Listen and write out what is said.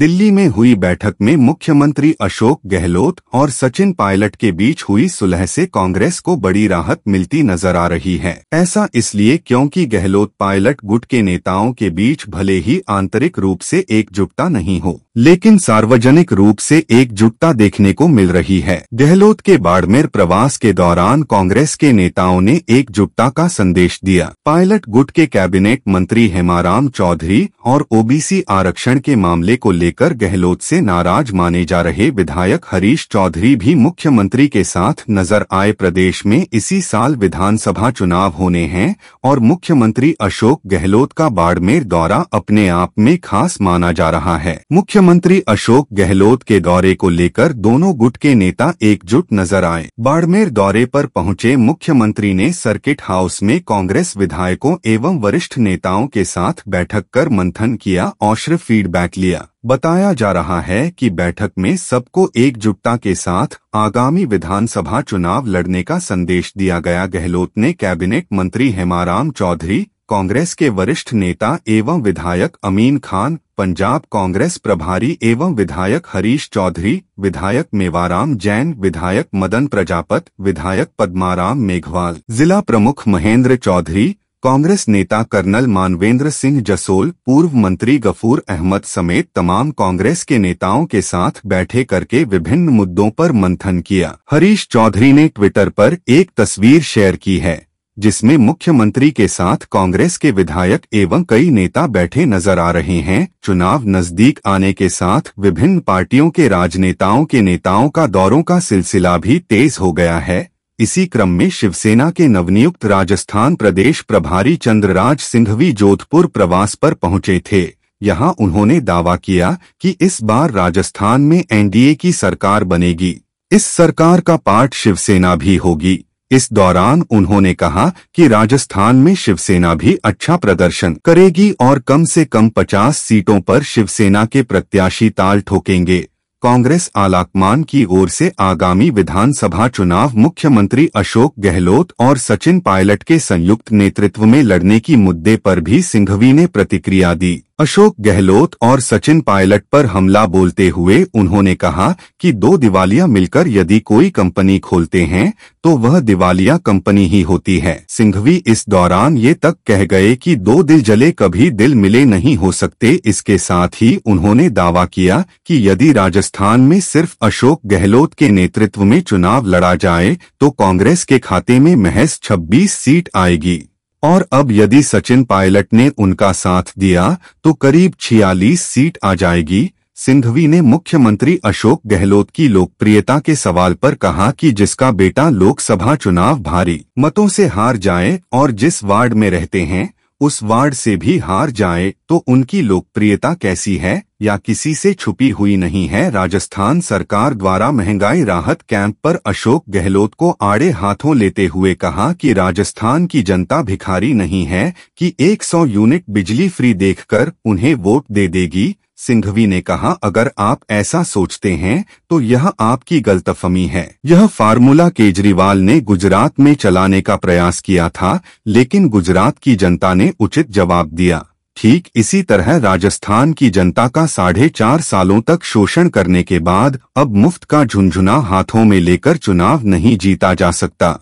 दिल्ली में हुई बैठक में मुख्यमंत्री अशोक गहलोत और सचिन पायलट के बीच हुई सुलह से कांग्रेस को बड़ी राहत मिलती नजर आ रही है ऐसा इसलिए क्योंकि गहलोत पायलट गुट के नेताओं के बीच भले ही आंतरिक रूप से एकजुटता नहीं हो लेकिन सार्वजनिक रूप से एकजुटता देखने को मिल रही है गहलोत के बाड़मेर प्रवास के दौरान कांग्रेस के नेताओं ने एकजुटता का संदेश दिया पायलट गुट के कैबिनेट मंत्री हेमाराम चौधरी और ओबीसी आरक्षण के मामले को लेकर गहलोत से नाराज माने जा रहे विधायक हरीश चौधरी भी मुख्यमंत्री के साथ नजर आए प्रदेश में इसी साल विधानसभा चुनाव होने हैं और मुख्यमंत्री अशोक गहलोत का बाड़मेर दौरा अपने आप में खास माना जा रहा है मुख्य मुख्यमंत्री अशोक गहलोत के दौरे को लेकर दोनों गुट के नेता एकजुट नजर आए बाड़मेर दौरे पर पहुंचे मुख्यमंत्री ने सर्किट हाउस में कांग्रेस विधायकों एवं वरिष्ठ नेताओं के साथ बैठक कर मंथन किया और फीडबैक लिया बताया जा रहा है कि बैठक में सबको एकजुटता के साथ आगामी विधानसभा चुनाव लड़ने का संदेश दिया गया गहलोत ने कैबिनेट मंत्री हेमाराम चौधरी कांग्रेस के वरिष्ठ नेता एवं विधायक अमीन खान पंजाब कांग्रेस प्रभारी एवं विधायक हरीश चौधरी विधायक मेवाराम जैन विधायक मदन प्रजापत विधायक पद्माराम मेघवाल जिला प्रमुख महेंद्र चौधरी कांग्रेस नेता कर्नल मानवेंद्र सिंह जसोल पूर्व मंत्री गफूर अहमद समेत तमाम कांग्रेस के नेताओं के साथ बैठे करके विभिन्न मुद्दों पर मंथन किया हरीश चौधरी ने ट्विटर पर एक तस्वीर शेयर की है जिसमें मुख्यमंत्री के साथ कांग्रेस के विधायक एवं कई नेता बैठे नजर आ रहे हैं चुनाव नजदीक आने के साथ विभिन्न पार्टियों के राजनेताओं के नेताओं का दौरों का सिलसिला भी तेज हो गया है इसी क्रम में शिवसेना के नवनियुक्त राजस्थान प्रदेश प्रभारी चंद्रराज सिंघवी जोधपुर प्रवास पर पहुंचे थे यहां उन्होंने दावा किया कि इस बार राजस्थान में एनडीए की सरकार बनेगी इस सरकार का पार्ट शिवसेना भी होगी इस दौरान उन्होंने कहा कि राजस्थान में शिवसेना भी अच्छा प्रदर्शन करेगी और कम से कम 50 सीटों पर शिवसेना के प्रत्याशी ताल ठोकेंगे कांग्रेस आलाकमान की ओर से आगामी विधानसभा चुनाव मुख्यमंत्री अशोक गहलोत और सचिन पायलट के संयुक्त नेतृत्व में लड़ने की मुद्दे पर भी सिंघवी ने प्रतिक्रिया दी अशोक गहलोत और सचिन पायलट पर हमला बोलते हुए उन्होंने कहा कि दो दिवालिया मिलकर यदि कोई कंपनी खोलते हैं तो वह दिवालिया कंपनी ही होती है सिंघवी इस दौरान ये तक कह गए कि दो दिल जले कभी दिल मिले नहीं हो सकते इसके साथ ही उन्होंने दावा किया कि यदि राजस्थान में सिर्फ अशोक गहलोत के नेतृत्व में चुनाव लड़ा जाए तो कांग्रेस के खाते में महज छब्बीस सीट आएगी और अब यदि सचिन पायलट ने उनका साथ दिया तो करीब छियालीस सीट आ जाएगी सिंघवी ने मुख्यमंत्री अशोक गहलोत की लोकप्रियता के सवाल पर कहा कि जिसका बेटा लोकसभा चुनाव भारी मतों से हार जाए और जिस वार्ड में रहते हैं उस वार्ड से भी हार जाए तो उनकी लोकप्रियता कैसी है या किसी से छुपी हुई नहीं है राजस्थान सरकार द्वारा महंगाई राहत कैंप पर अशोक गहलोत को आड़े हाथों लेते हुए कहा कि राजस्थान की जनता भिखारी नहीं है कि 100 यूनिट बिजली फ्री देखकर उन्हें वोट दे देगी सिंघवी ने कहा अगर आप ऐसा सोचते हैं तो यह आपकी गलतफहमी है यह फार्मूला केजरीवाल ने गुजरात में चलाने का प्रयास किया था लेकिन गुजरात की जनता ने उचित जवाब दिया ठीक इसी तरह राजस्थान की जनता का साढ़े चार सालों तक शोषण करने के बाद अब मुफ्त का झुंझुना हाथों में लेकर चुनाव नहीं जीता जा सकता